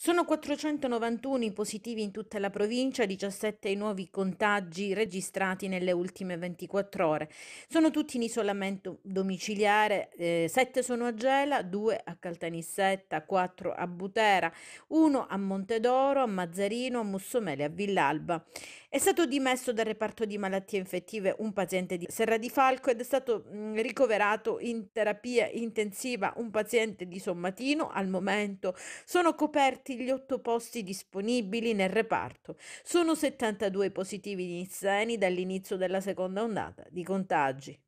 Sono 491 i positivi in tutta la provincia, 17 i nuovi contagi registrati nelle ultime 24 ore. Sono tutti in isolamento domiciliare, eh, 7 sono a Gela, 2 a Caltanissetta, 4 a Butera, 1 a Montedoro, a Mazzarino, a Mussomele, a Villalba. È stato dimesso dal reparto di malattie infettive un paziente di Serra di Falco ed è stato mm, ricoverato in terapia intensiva un paziente di Sommatino. Al momento sono coperti aperti gli otto posti disponibili nel reparto. Sono 72 positivi di Nizzeni dall'inizio della seconda ondata di contagi.